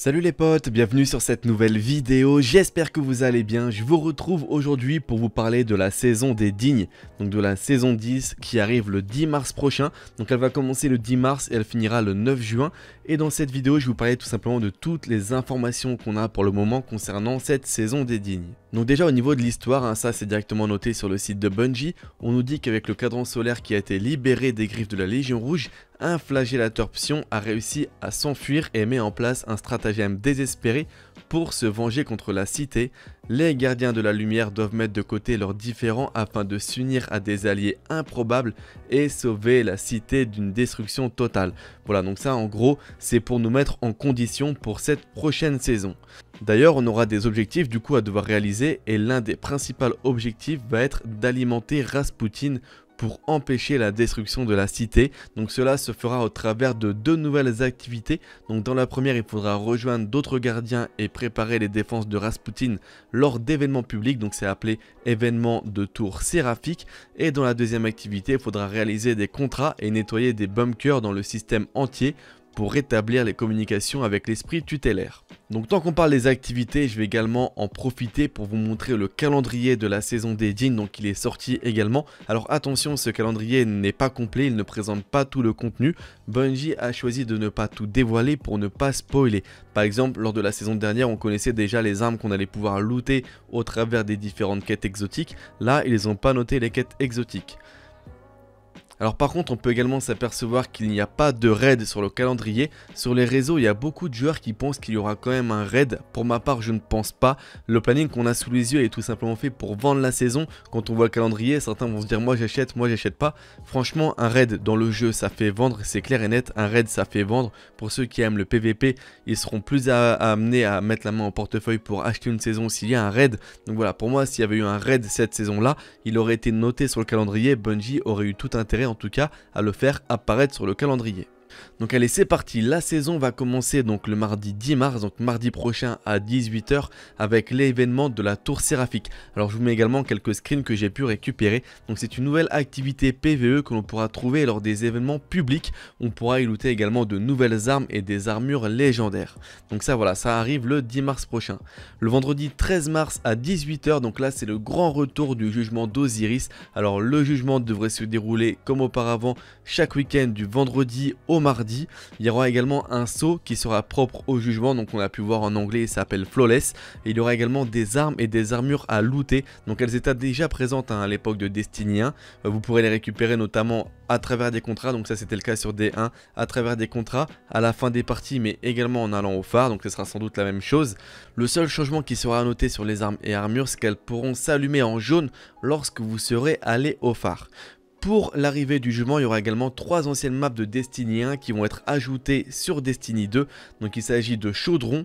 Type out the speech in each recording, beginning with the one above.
Salut les potes, bienvenue sur cette nouvelle vidéo, j'espère que vous allez bien, je vous retrouve aujourd'hui pour vous parler de la saison des dignes, donc de la saison 10 qui arrive le 10 mars prochain, donc elle va commencer le 10 mars et elle finira le 9 juin, et dans cette vidéo je vais vous parler tout simplement de toutes les informations qu'on a pour le moment concernant cette saison des dignes. Donc déjà au niveau de l'histoire, hein, ça c'est directement noté sur le site de Bungie, on nous dit qu'avec le cadran solaire qui a été libéré des griffes de la Légion Rouge, un flagellateur Psion a réussi à s'enfuir et met en place un stratagème désespéré pour se venger contre la cité. Les gardiens de la lumière doivent mettre de côté leurs différends afin de s'unir à des alliés improbables et sauver la cité d'une destruction totale. Voilà donc ça en gros c'est pour nous mettre en condition pour cette prochaine saison. D'ailleurs, on aura des objectifs du coup à devoir réaliser et l'un des principaux objectifs va être d'alimenter Rasputin pour empêcher la destruction de la cité. Donc cela se fera au travers de deux nouvelles activités. Donc dans la première, il faudra rejoindre d'autres gardiens et préparer les défenses de Rasputin lors d'événements publics. Donc c'est appelé événement de tour séraphique. Et dans la deuxième activité, il faudra réaliser des contrats et nettoyer des bunkers dans le système entier pour rétablir les communications avec l'esprit tutélaire. Donc tant qu'on parle des activités, je vais également en profiter pour vous montrer le calendrier de la saison des jeans, donc il est sorti également. Alors attention, ce calendrier n'est pas complet, il ne présente pas tout le contenu. Bungie a choisi de ne pas tout dévoiler pour ne pas spoiler. Par exemple, lors de la saison dernière, on connaissait déjà les armes qu'on allait pouvoir looter au travers des différentes quêtes exotiques. Là, ils n'ont pas noté les quêtes exotiques. Alors par contre on peut également s'apercevoir qu'il n'y a pas de raid sur le calendrier. Sur les réseaux il y a beaucoup de joueurs qui pensent qu'il y aura quand même un raid. Pour ma part je ne pense pas. Le planning qu'on a sous les yeux est tout simplement fait pour vendre la saison. Quand on voit le calendrier certains vont se dire moi j'achète, moi j'achète pas. Franchement un raid dans le jeu ça fait vendre, c'est clair et net. Un raid ça fait vendre. Pour ceux qui aiment le PVP ils seront plus amenés à mettre la main au portefeuille pour acheter une saison s'il y a un raid. Donc voilà pour moi s'il y avait eu un raid cette saison là il aurait été noté sur le calendrier. Bungie aurait eu tout intérêt en tout cas à le faire apparaître sur le calendrier. Donc allez, c'est parti, la saison va commencer donc le mardi 10 mars, donc mardi prochain à 18h avec l'événement de la tour séraphique. Alors je vous mets également quelques screens que j'ai pu récupérer. Donc c'est une nouvelle activité PVE que l'on pourra trouver lors des événements publics. On pourra y looter également de nouvelles armes et des armures légendaires. Donc ça voilà, ça arrive le 10 mars prochain. Le vendredi 13 mars à 18h, donc là c'est le grand retour du jugement d'Osiris. Alors le jugement devrait se dérouler comme auparavant chaque week-end du vendredi au mardi. Il y aura également un saut qui sera propre au jugement, donc on a pu voir en anglais, il s'appelle Flawless. Et il y aura également des armes et des armures à looter, donc elles étaient déjà présentes hein, à l'époque de Destiny 1. Euh, vous pourrez les récupérer notamment à travers des contrats, donc ça c'était le cas sur D1, à travers des contrats, à la fin des parties, mais également en allant au phare, donc ce sera sans doute la même chose. Le seul changement qui sera à noter sur les armes et armures, c'est qu'elles pourront s'allumer en jaune lorsque vous serez allé au phare. Pour l'arrivée du jugement, il y aura également trois anciennes maps de Destiny 1 qui vont être ajoutées sur Destiny 2. Donc il s'agit de Chaudron,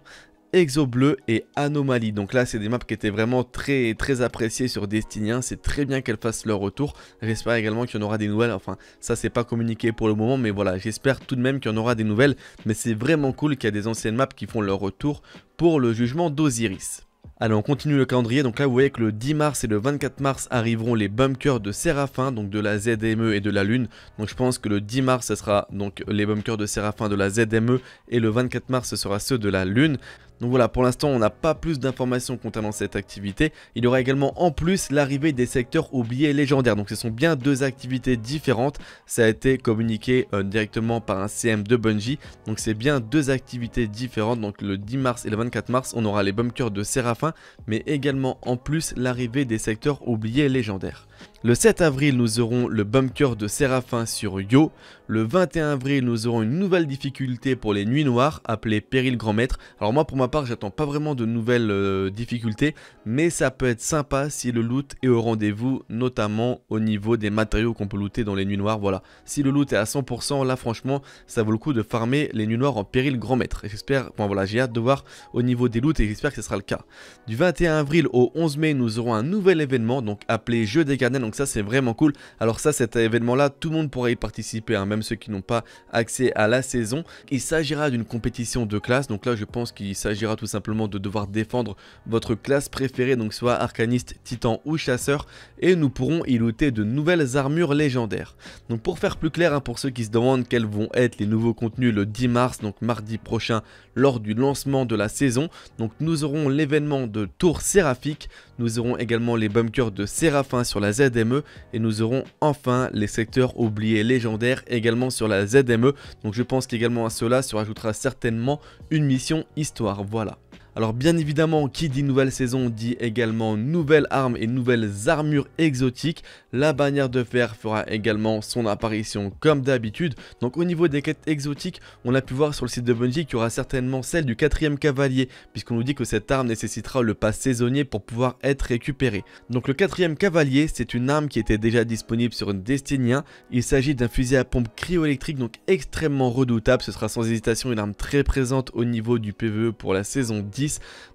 Exo Bleu et Anomalie. Donc là, c'est des maps qui étaient vraiment très très appréciées sur Destiny 1. C'est très bien qu'elles fassent leur retour. J'espère également qu'il y en aura des nouvelles. Enfin, ça c'est pas communiqué pour le moment, mais voilà, j'espère tout de même qu'il y en aura des nouvelles. Mais c'est vraiment cool qu'il y a des anciennes maps qui font leur retour pour le jugement d'Osiris. Allez, on continue le calendrier. Donc là, vous voyez que le 10 mars et le 24 mars arriveront les bunkers de Séraphin, donc de la ZME et de la Lune. Donc je pense que le 10 mars, ce sera donc les bunkers de Séraphin de la ZME et le 24 mars, ce sera ceux de la Lune. Donc voilà, pour l'instant, on n'a pas plus d'informations concernant cette activité. Il y aura également en plus l'arrivée des secteurs oubliés légendaires. Donc ce sont bien deux activités différentes. Ça a été communiqué euh, directement par un CM de Bungie. Donc c'est bien deux activités différentes. Donc le 10 mars et le 24 mars, on aura les bunkers de Séraphin, mais également en plus l'arrivée des secteurs oubliés légendaires. Le 7 avril, nous aurons le bunker de Séraphin sur Yo. Le 21 avril, nous aurons une nouvelle difficulté pour les nuits noires, appelée Péril Grand Maître. Alors moi, pour ma part, j'attends pas vraiment de nouvelles euh, difficultés, mais ça peut être sympa si le loot est au rendez-vous, notamment au niveau des matériaux qu'on peut looter dans les nuits noires. Voilà, si le loot est à 100%, là franchement, ça vaut le coup de farmer les nuits noires en Péril Grand Maître. j'espère, bon, voilà, j'ai hâte de voir au niveau des loots et j'espère que ce sera le cas. Du 21 avril au 11 mai, nous aurons un nouvel événement, donc appelé Jeu des gardiens, donc ça c'est vraiment cool. Alors ça cet événement là tout le monde pourra y participer, hein, même ceux qui n'ont pas accès à la saison. Il s'agira d'une compétition de classe, donc là je pense qu'il s'agira tout simplement de devoir défendre votre classe préférée, donc soit arcaniste, titan ou chasseur, et nous pourrons y looter de nouvelles armures légendaires. Donc pour faire plus clair, hein, pour ceux qui se demandent quels vont être les nouveaux contenus le 10 mars, donc mardi prochain, lors du lancement de la saison, donc nous aurons l'événement de tour séraphique, nous aurons également les bunkers de séraphin sur la ZD E et nous aurons enfin les secteurs oubliés légendaires également sur la ZME. Donc je pense qu'également à cela se rajoutera certainement une mission histoire. Voilà. Alors bien évidemment, qui dit nouvelle saison dit également nouvelles armes et nouvelles armures exotiques. La bannière de fer fera également son apparition comme d'habitude. Donc au niveau des quêtes exotiques, on a pu voir sur le site de Bungie qu'il y aura certainement celle du quatrième cavalier, puisqu'on nous dit que cette arme nécessitera le pass saisonnier pour pouvoir être récupérée. Donc le quatrième cavalier, c'est une arme qui était déjà disponible sur une Destiny Il s'agit d'un fusil à pompe cryoélectrique, donc extrêmement redoutable. Ce sera sans hésitation une arme très présente au niveau du PvE pour la saison 10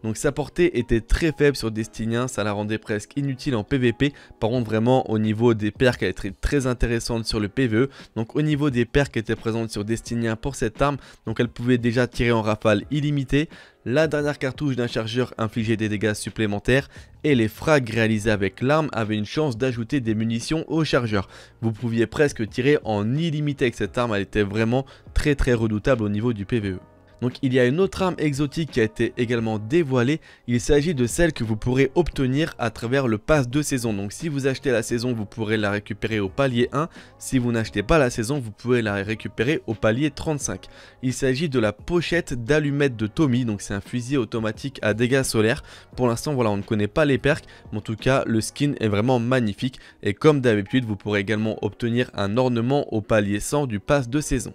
donc sa portée était très faible sur Destiny ça la rendait presque inutile en PVP. Par contre vraiment au niveau des perks elle était très intéressante sur le PVE. Donc au niveau des perks qui étaient présentes sur Destiny pour cette arme, donc elle pouvait déjà tirer en rafale illimitée. La dernière cartouche d'un chargeur infligeait des dégâts supplémentaires et les frags réalisés avec l'arme avaient une chance d'ajouter des munitions au chargeur. Vous pouviez presque tirer en illimité avec cette arme, elle était vraiment très très redoutable au niveau du PVE. Donc il y a une autre arme exotique qui a été également dévoilée, il s'agit de celle que vous pourrez obtenir à travers le pass de saison. Donc si vous achetez la saison, vous pourrez la récupérer au palier 1, si vous n'achetez pas la saison, vous pouvez la récupérer au palier 35. Il s'agit de la pochette d'allumettes de Tommy, donc c'est un fusil automatique à dégâts solaires. Pour l'instant, voilà, on ne connaît pas les perks, mais en tout cas, le skin est vraiment magnifique. Et comme d'habitude, vous pourrez également obtenir un ornement au palier 100 du pass de saison.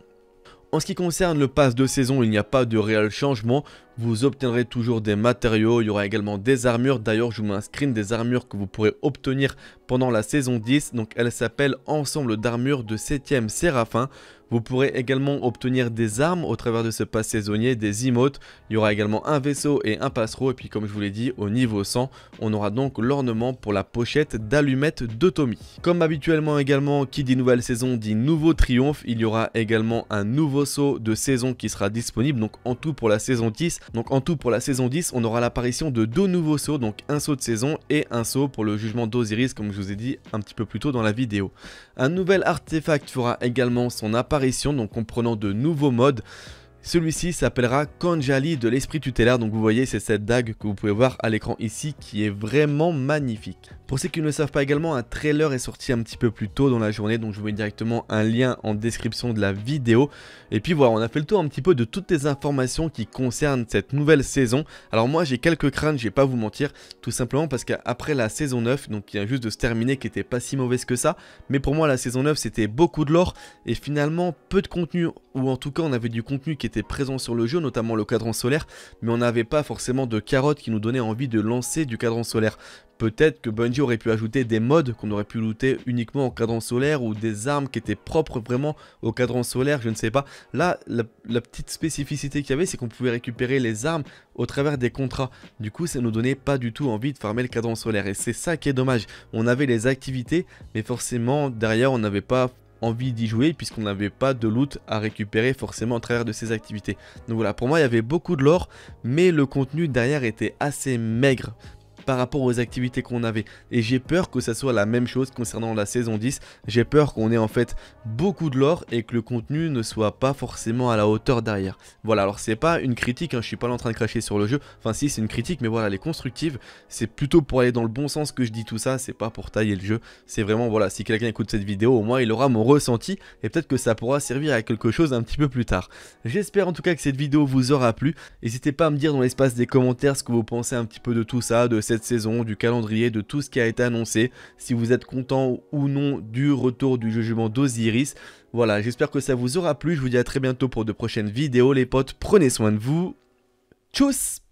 En ce qui concerne le pass de saison, il n'y a pas de réel changement. Vous obtiendrez toujours des matériaux, il y aura également des armures. D'ailleurs, je vous mets un screen des armures que vous pourrez obtenir pendant la saison 10. Donc, elle s'appelle Ensemble d'armures de 7ème Séraphin. Vous pourrez également obtenir des armes au travers de ce pass saisonnier, des emotes. Il y aura également un vaisseau et un passereau. Et puis comme je vous l'ai dit, au niveau 100, on aura donc l'ornement pour la pochette d'allumettes de Tommy. Comme habituellement également, qui dit nouvelle saison dit nouveau triomphe. Il y aura également un nouveau saut de saison qui sera disponible. Donc en tout pour la saison 10. Donc en tout pour la saison 10, on aura l'apparition de deux nouveaux sauts. Donc un saut de saison et un saut pour le jugement d'Osiris comme je vous ai dit un petit peu plus tôt dans la vidéo. Un nouvel artefact fera également son apparition donc donc comprenant de nouveaux modes celui-ci s'appellera Kanjali de l'esprit tutélaire, donc vous voyez c'est cette dague que vous pouvez voir à l'écran ici qui est vraiment magnifique. Pour ceux qui ne le savent pas également, un trailer est sorti un petit peu plus tôt dans la journée, donc je vous mets directement un lien en description de la vidéo. Et puis voilà, on a fait le tour un petit peu de toutes les informations qui concernent cette nouvelle saison. Alors moi j'ai quelques craintes, je vais pas vous mentir, tout simplement parce qu'après la saison 9, donc qui vient juste de se terminer, qui était pas si mauvaise que ça, mais pour moi la saison 9 c'était beaucoup de l'or et finalement peu de contenu, ou en tout cas on avait du contenu qui était présent sur le jeu, notamment le cadran solaire, mais on n'avait pas forcément de carottes qui nous donnaient envie de lancer du cadran solaire. Peut-être que Bungie aurait pu ajouter des modes qu'on aurait pu looter uniquement au cadran solaire ou des armes qui étaient propres vraiment au cadran solaire, je ne sais pas. Là, la, la petite spécificité qu'il y avait, c'est qu'on pouvait récupérer les armes au travers des contrats. Du coup, ça nous donnait pas du tout envie de farmer le cadran solaire et c'est ça qui est dommage. On avait les activités, mais forcément derrière on n'avait pas envie d'y jouer puisqu'on n'avait pas de loot à récupérer forcément à travers de ces activités. Donc voilà, pour moi il y avait beaucoup de l'or, mais le contenu derrière était assez maigre par rapport aux activités qu'on avait. Et j'ai peur que ça soit la même chose concernant la saison 10. J'ai peur qu'on ait en fait beaucoup de lore et que le contenu ne soit pas forcément à la hauteur derrière. Voilà, alors c'est pas une critique, hein, je suis pas en train de cracher sur le jeu. Enfin si, c'est une critique, mais voilà, elle est constructive. C'est plutôt pour aller dans le bon sens que je dis tout ça, c'est pas pour tailler le jeu. C'est vraiment, voilà, si quelqu'un écoute cette vidéo, au moins il aura mon ressenti et peut-être que ça pourra servir à quelque chose un petit peu plus tard. J'espère en tout cas que cette vidéo vous aura plu. N'hésitez pas à me dire dans l'espace des commentaires ce que vous pensez un petit peu de tout ça, de cette saison, du calendrier, de tout ce qui a été annoncé, si vous êtes content ou non du retour du jugement d'Osiris. Voilà, j'espère que ça vous aura plu, je vous dis à très bientôt pour de prochaines vidéos les potes, prenez soin de vous, tchuss